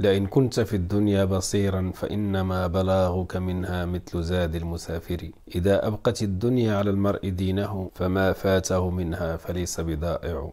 لئن كنت في الدنيا بصيرا فإنما بلاغك منها مثل زاد المسافر إذا أبقت الدنيا على المرء دينه فما فاته منها فليس بضائع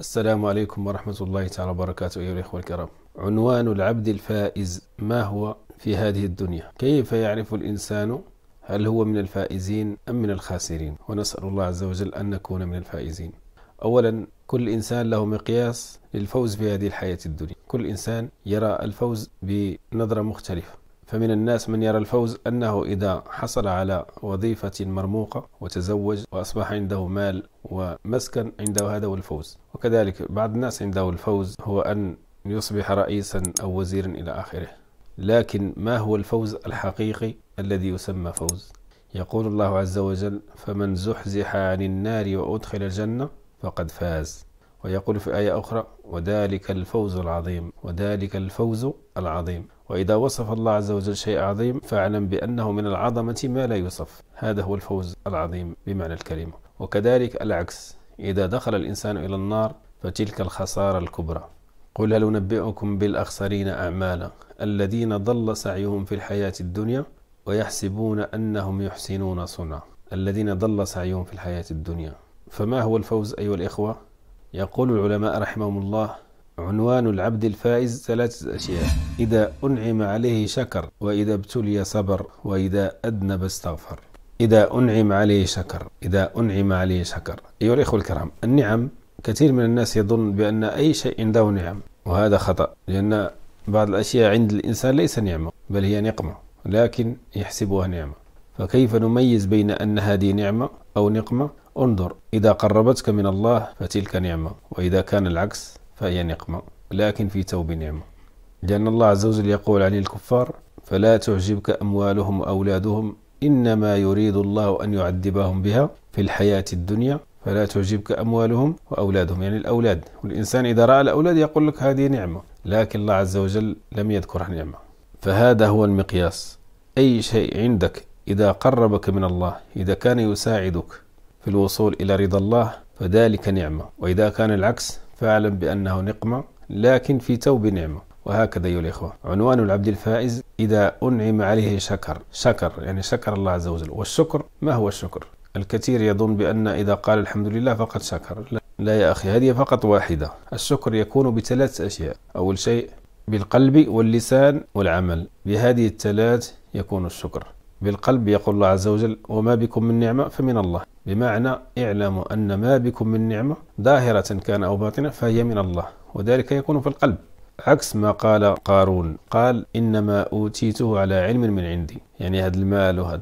السلام عليكم ورحمة الله تعالى وبركاته أيها الإخوة الكرام عنوان العبد الفائز ما هو في هذه الدنيا كيف يعرف الإنسان هل هو من الفائزين أم من الخاسرين ونسأل الله عز وجل أن نكون من الفائزين أولا كل إنسان له مقياس للفوز في هذه الحياة الدنيا كل إنسان يرى الفوز بنظرة مختلفة فمن الناس من يرى الفوز أنه إذا حصل على وظيفة مرموقة وتزوج وأصبح عنده مال ومسكن عنده هذا هو الفوز وكذلك بعض الناس عنده الفوز هو أن يصبح رئيسا أو وزيرا إلى آخره لكن ما هو الفوز الحقيقي الذي يسمى فوز يقول الله عز وجل فمن زحزح عن النار وأدخل الجنة فقد فاز ويقول في آية أخرى وذلك الفوز العظيم وذلك الفوز العظيم وإذا وصف الله عز وجل شيء عظيم فاعلم بأنه من العظمة ما لا يوصف هذا هو الفوز العظيم بمعنى الكلمة وكذلك العكس إذا دخل الإنسان إلى النار فتلك الخسارة الكبرى قل هل أنبئكم بالأخسرين أعمالا الذين ضل سعيهم في الحياة الدنيا ويحسبون أنهم يحسنون صنعا الذين ضل سعيهم في الحياة الدنيا فما هو الفوز أيها الإخوة؟ يقول العلماء رحمهم الله عنوان العبد الفائز ثلاثة أشياء إذا أنعم عليه شكر وإذا ابتلي صبر وإذا أذنب استغفر إذا أنعم عليه شكر إذا أنعم عليه شكر أيها الإخوة الكرام النعم كثير من الناس يظن بأن أي شيء عنده نعم وهذا خطأ لأن بعض الأشياء عند الإنسان ليس نعمة بل هي نقمة لكن يحسبها نعمة فكيف نميز بين أن هذه نعمة أو نقمة انظر إذا قربتك من الله فتلك نعمة وإذا كان العكس فهي نقمة لكن في توب نعمة لأن الله عز وجل يقول عن الكفار فلا تعجبك أموالهم وأولادهم إنما يريد الله أن يعذبهم بها في الحياة الدنيا فلا تعجبك أموالهم وأولادهم يعني الأولاد والإنسان إذا رأى الأولاد يقول لك هذه نعمة لكن الله عز وجل لم يذكرها نعمة فهذا هو المقياس أي شيء عندك إذا قربك من الله إذا كان يساعدك في الوصول إلى رضا الله فذلك نعمة وإذا كان العكس فاعلم بأنه نقمة لكن في توب نعمة وهكذا أيها الإخوة عنوان العبد الفائز إذا أنعم عليه شكر شكر يعني شكر الله عز وجل والشكر ما هو الشكر؟ الكثير يظن بأن إذا قال الحمد لله فقد شكر لا, لا يا أخي هذه فقط واحدة الشكر يكون بثلاث أشياء أول شيء بالقلب واللسان والعمل بهذه الثلاث يكون الشكر بالقلب يقول الله عز وجل وما بكم من نعمة فمن الله بمعنى اعلموا أن ما بكم من نعمة ظاهرة كان أو باطنة فهي من الله وذلك يكون في القلب عكس ما قال قارون قال إنما أوتيته على علم من عندي يعني هذا المال وهذا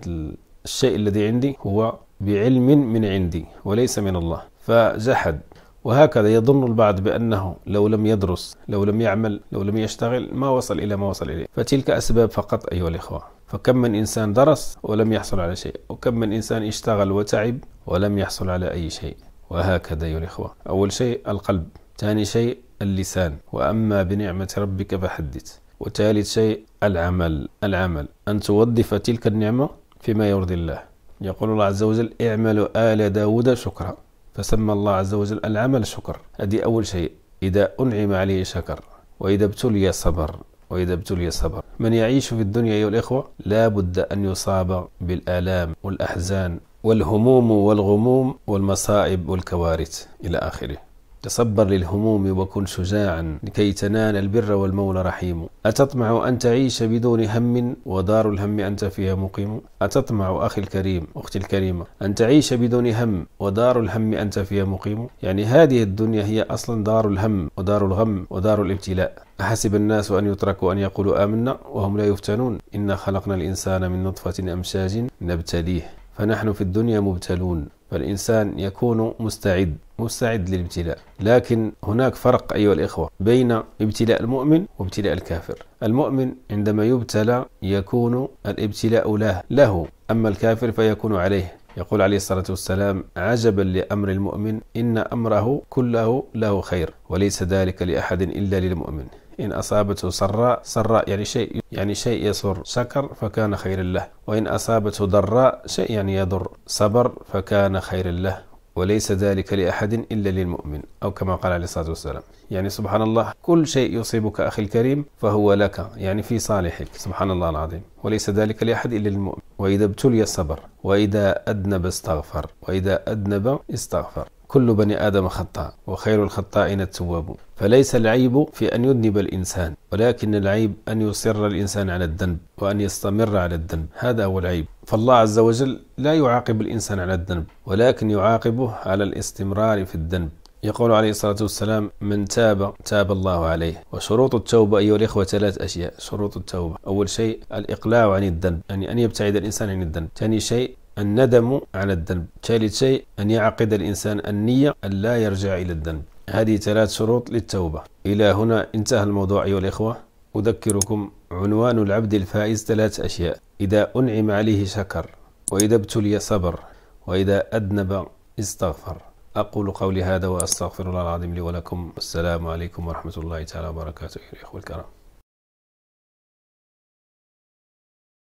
الشيء الذي عندي هو بعلم من عندي وليس من الله فجحد وهكذا يظن البعض بأنه لو لم يدرس لو لم يعمل لو لم يشتغل ما وصل إلى ما وصل إليه فتلك أسباب فقط أيها الإخوة فكم من إنسان درس ولم يحصل على شيء وكم من إنسان اشتغل وتعب ولم يحصل على أي شيء وهكذا يا الإخوة أول شيء القلب ثاني شيء اللسان وأما بنعمة ربك فحدث وثالث شيء العمل العمل أن توظف تلك النعمة فيما يرضي الله يقول الله عز وجل اعمل آل داود شكرا فسمى الله عز وجل العمل شكر هذه أول شيء إذا أنعم عليه شكر وإذا ابتلي صبر وإذا ابتلي صبر من يعيش في الدنيا أيها الإخوة لا بد أن يصاب بالآلام والأحزان والهموم والغموم والمصائب والكوارث إلى آخره تصبر للهموم وكن شجاعا لكي تنال البر والمولى رحيم أتطمع أن تعيش بدون هم ودار الهم أنت فيها مقيم أتطمع أخي الكريم أختي الكريمة أن تعيش بدون هم ودار الهم أنت فيها مقيم يعني هذه الدنيا هي أصلا دار الهم ودار الغم ودار الابتلاء أحسب الناس أن يتركوا أن يقولوا آمنا وهم لا يفتنون إنا خلقنا الإنسان من نطفة أمشاج نبتليه فنحن في الدنيا مبتلون فالإنسان يكون مستعد مستعد للابتلاء لكن هناك فرق أيها الإخوة بين ابتلاء المؤمن وابتلاء الكافر المؤمن عندما يبتلى يكون الابتلاء له له أما الكافر فيكون عليه يقول عليه الصلاة والسلام عجبا لأمر المؤمن إن أمره كله له خير وليس ذلك لأحد إلا للمؤمن إن أصابته سراء سراء يعني شيء يعني شيء يسر شكر فكان خيرا له وإن أصابته ضراء شيء يعني يضر صبر فكان خيرا له وليس ذلك لأحد إلا للمؤمن أو كما قال عليه الصلاة والسلام يعني سبحان الله كل شيء يصيبك أخي الكريم فهو لك يعني في صالحك سبحان الله العظيم وليس ذلك لأحد إلا للمؤمن وإذا ابتلي صبر وإذا أذنب استغفر وإذا أذنب استغفر كل بني آدم خطاء وخير الخطائين التوابون فليس العيب في أن يذنب الإنسان ولكن العيب أن يصر الإنسان على الذنب وأن يستمر على الذنب هذا هو العيب فالله عز وجل لا يعاقب الإنسان على الذنب ولكن يعاقبه على الاستمرار في الذنب يقول عليه الصلاة والسلام من تاب تاب الله عليه وشروط التوبة أيها الإخوة ثلاث أشياء شروط التوبة أول شيء الإقلاع عن الذنب يعني أن يبتعد الإنسان عن الذنب ثاني شيء الندم على الذنب ثالث شيء أن يعقد الإنسان النية أن لا يرجع إلى الذنب هذه ثلاث شروط للتوبة إلى هنا انتهى الموضوع أيها الإخوة أذكركم عنوان العبد الفائز ثلاث أشياء إذا أنعم عليه شكر وإذا ابتلي صبر وإذا أذنب استغفر أقول قولي هذا وأستغفر الله العظيم لي ولكم والسلام عليكم ورحمة الله تعالى وبركاته أيها الإخوة الكرام